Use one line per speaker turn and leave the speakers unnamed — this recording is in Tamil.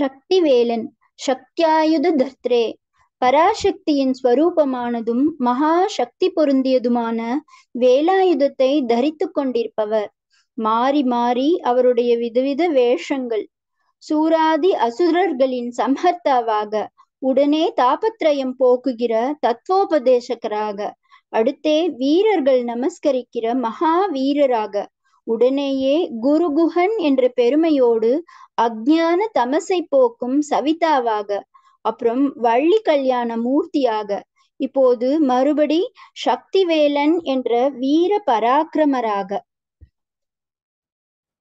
சக்திவேலன் சக்தியாயுத தர்த்ரே பராசக்தியின் ஸ்வரூபமானதும் மகா சக்தி பொருந்தியதுமான வேலாயுதத்தை தரித்து கொண்டிருப்பவர் மாறி மாறி அவருடைய விதவித வேஷங்கள் சூராதி அசுரர்களின் சம்ஹர்த்தாவாக உடனே தாபத்ரயம் போக்குகிற தத்வோபதேசகராக அடுத்தே வீரர்கள் நமஸ்கரிக்கிற மகா வீரராக உடனேயே குருகுஹன் என்ற பெருமையோடு அஜான தமசை போக்கும் சவிதாவாக அப்புறம் வள்ளி கல்யாண மூர்த்தியாக இப்போது மறுபடி சக்திவேலன் என்ற வீர பராக்கிரமராக